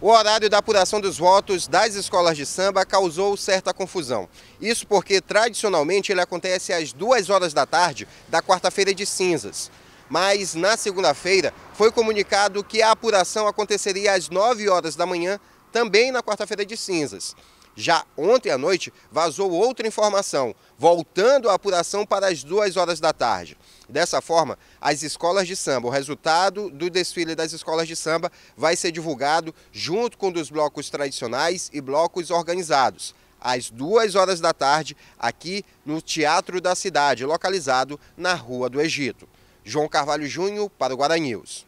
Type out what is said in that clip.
O horário da apuração dos votos das escolas de samba causou certa confusão. Isso porque, tradicionalmente, ele acontece às duas horas da tarde da quarta-feira de cinzas mas na segunda-feira foi comunicado que a apuração aconteceria às 9 horas da manhã, também na quarta-feira de cinzas. Já ontem à noite vazou outra informação, voltando a apuração para as 2 horas da tarde. Dessa forma, as escolas de samba, o resultado do desfile das escolas de samba vai ser divulgado junto com dos blocos tradicionais e blocos organizados às duas horas da tarde, aqui no Teatro da Cidade, localizado na Rua do Egito. João Carvalho Júnior para o Guaranews.